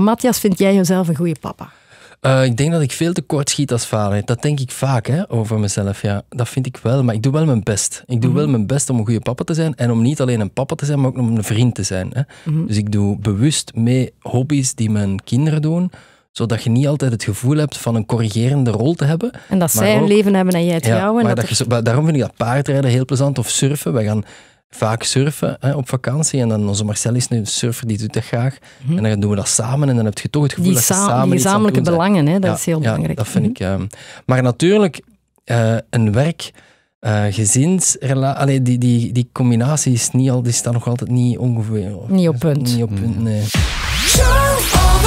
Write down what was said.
Matthias, vind jij jezelf een goede papa? Eh, ik denk dat ik veel te kort schiet als vader. Dat denk ik vaak hè, over mezelf. Ja. Dat vind ik wel, maar ik doe wel mijn best. Ik doe wel mhm. mijn best om een goede papa te zijn. En om niet alleen een papa te zijn, maar ook om een vriend te zijn. Hè. Mhm. Dus ik doe bewust mee hobby's die mijn kinderen doen zodat je niet altijd het gevoel hebt van een corrigerende rol te hebben. En dat zij een leven hebben en jij het ja, hebt. dat daarom vind ik dat paardrijden heel plezant, of surfen. Wij gaan vaak surfen op vakantie. En dan onze Marcel is nu een surfer, die doet dat graag. Mhm. En dan doen we dat samen en dan heb je toch het gevoel dat je samen Die gezamenlijke belangen, hè, dat is heel belangrijk. dat vind ik... Mhm. Ehm, maar natuurlijk, uh, een werk... Uh, eh, gezinsrelatie, die, die, die combinatie is niet al, die staat nog altijd niet ongeveer. op punt. Niet op punt, mhm.